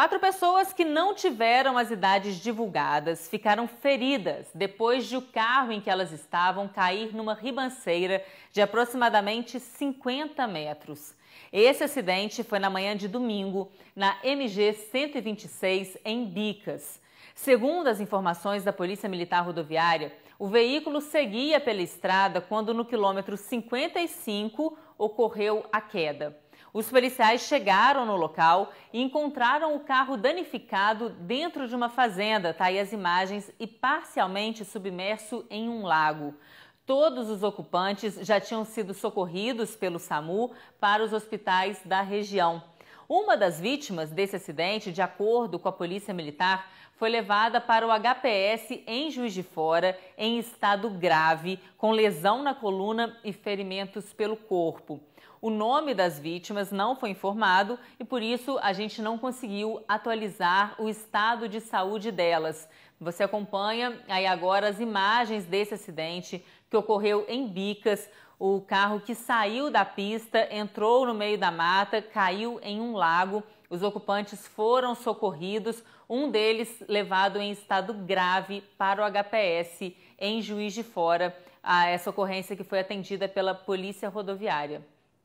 Quatro pessoas que não tiveram as idades divulgadas ficaram feridas depois de o carro em que elas estavam cair numa ribanceira de aproximadamente 50 metros. Esse acidente foi na manhã de domingo, na MG 126, em Bicas. Segundo as informações da Polícia Militar Rodoviária, o veículo seguia pela estrada quando, no quilômetro 55, ocorreu a queda. Os policiais chegaram no local e encontraram o carro danificado dentro de uma fazenda, tá aí as imagens, e parcialmente submerso em um lago. Todos os ocupantes já tinham sido socorridos pelo SAMU para os hospitais da região. Uma das vítimas desse acidente, de acordo com a Polícia Militar, foi levada para o HPS em Juiz de Fora, em estado grave, com lesão na coluna e ferimentos pelo corpo. O nome das vítimas não foi informado e por isso a gente não conseguiu atualizar o estado de saúde delas. Você acompanha aí agora as imagens desse acidente que ocorreu em Bicas. O carro que saiu da pista entrou no meio da mata, caiu em um lago. Os ocupantes foram socorridos, um deles levado em estado grave para o HPS em Juiz de Fora. A ah, essa ocorrência que foi atendida pela Polícia Rodoviária.